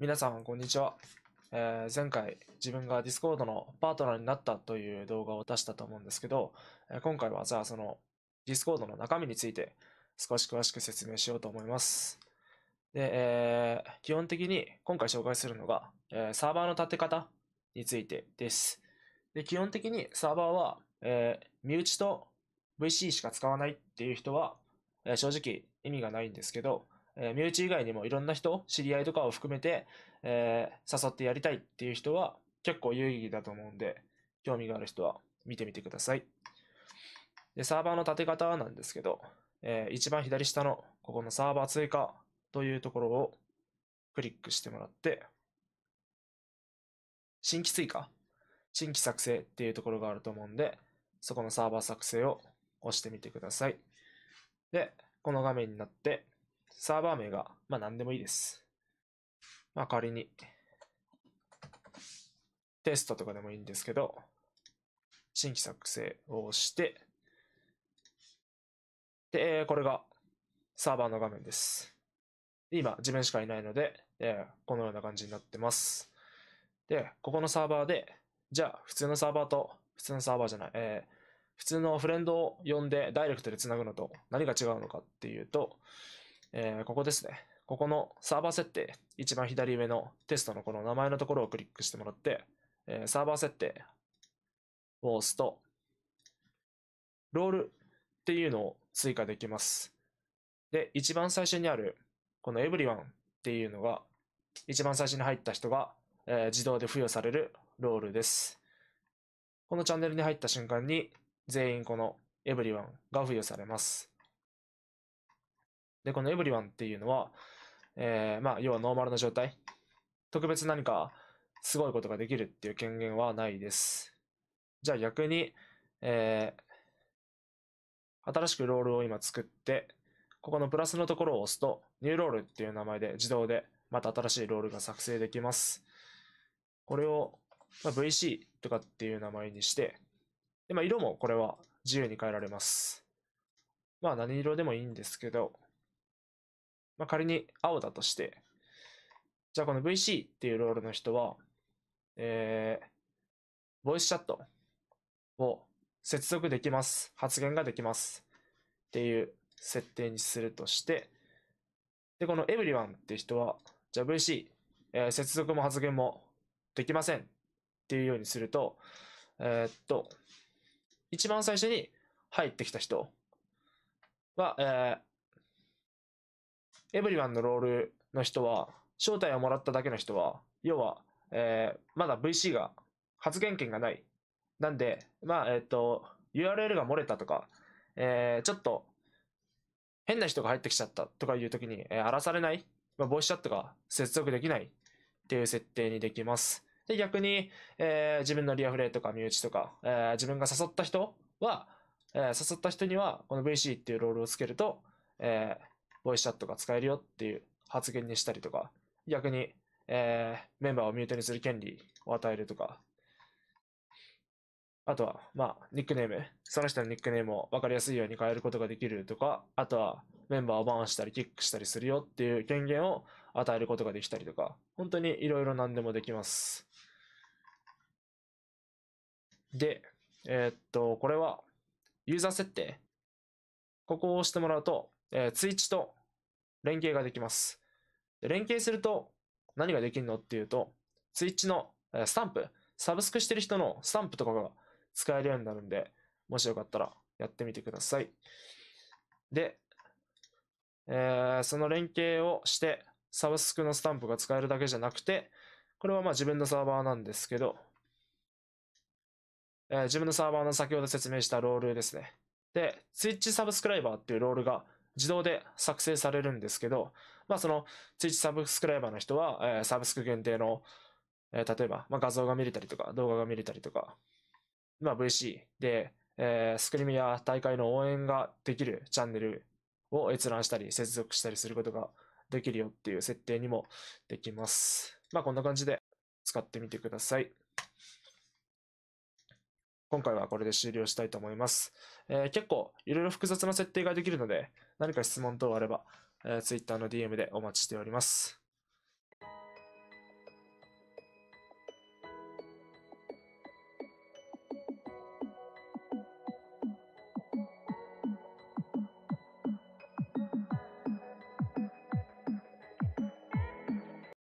皆さん、こんにちは。えー、前回自分が Discord のパートナーになったという動画を出したと思うんですけど、え今回はじゃあその Discord の中身について少し詳しく説明しようと思います。で、えー、基本的に今回紹介するのが、えー、サーバーの立て方についてです。で、基本的にサーバーは、え身内と VC しか使わないっていう人は、え正直意味がないんですけど、えー、身内以外にもいろんな人、知り合いとかを含めて、えー、誘ってやりたいっていう人は結構有意義だと思うんで、興味がある人は見てみてください。で、サーバーの立て方なんですけど、えー、一番左下のここのサーバー追加というところをクリックしてもらって、新規追加新規作成っていうところがあると思うんで、そこのサーバー作成を押してみてください。で、この画面になって、サーバー名が、まあ何でもいいです。まあ仮に、テストとかでもいいんですけど、新規作成をして、で、これがサーバーの画面です。今、自分しかいないので、えこのような感じになってます。で、ここのサーバーで、じゃあ、普通のサーバーと、普通のサーバーじゃない、えー、普通のフレンドを呼んでダイレクトで繋ぐのと何が違うのかっていうと、えー、ここですね。ここのサーバー設定、一番左上のテストのこの名前のところをクリックしてもらって、えー、サーバー設定を押すと、ロールっていうのを追加できます。で、一番最初にある、この e v e r y っていうのが、一番最初に入った人が、えー、自動で付与されるロールです。このチャンネルに入った瞬間に、全員この e v e r y が付与されます。で、このエブリワンっていうのは、えー、まあ、要はノーマルの状態。特別何かすごいことができるっていう権限はないです。じゃあ逆に、えー、新しくロールを今作って、ここのプラスのところを押すと、ニューロールっていう名前で自動でまた新しいロールが作成できます。これを、まあ、VC とかっていう名前にして、でまあ、色もこれは自由に変えられます。まあ何色でもいいんですけど、まあ、仮に青だとして、じゃあこの VC っていうロールの人は、えー、ボイスチャットを接続できます。発言ができます。っていう設定にするとして、で、この everyone って人は、じゃあ VC、えー、接続も発言もできませんっていうようにすると、えー、っと、一番最初に入ってきた人は、えー、エブリワンのロールの人は、招待をもらっただけの人は、要は、えー、まだ VC が、発言権がない。なんで、まあ、えっ、ー、と、URL が漏れたとか、えー、ちょっと、変な人が入ってきちゃったとかいう時に、え荒らされない、まあ、ボイスチャットが接続できないっていう設定にできます。で、逆に、え自分のリアフレとか身内とか、え自分が誘った人は、え誘った人には、この VC っていうロールをつけると、えー、ボイスチャットが使えるよっていう発言にしたりとか、逆に、えー、メンバーをミュートにする権利を与えるとか、あとは、まあ、ニックネーム、その人のニックネームを分かりやすいように変えることができるとか、あとは、メンバーをバーンしたり、キックしたりするよっていう権限を与えることができたりとか、本当にいろいろ何でもできます。で、えー、っと、これは、ユーザー設定ここを押してもらうと、えー、Twitch と連携ができます。で連携すると何ができるのっていうと、Twitch のスタンプ、サブスクしてる人のスタンプとかが使えるようになるんで、もしよかったらやってみてください。で、えー、その連携をして、サブスクのスタンプが使えるだけじゃなくて、これはまあ自分のサーバーなんですけど、えー、自分のサーバーの先ほど説明したロールですね。で、t イッチサブスクライバーっていうロールが自動で作成されるんですけど、まあそのツイッチサブスクライバーの人は、えー、サブスク限定の、えー、例えば、まあ、画像が見れたりとか、動画が見れたりとか、まあ VC で、えー、スクリームや大会の応援ができるチャンネルを閲覧したり、接続したりすることができるよっていう設定にもできます。まあこんな感じで使ってみてください。今回はこれで終了したいと思います。えー、結構いろいろ複雑な設定ができるので、何か質問等あれば、えー、Twitter の DM でお待ちしております。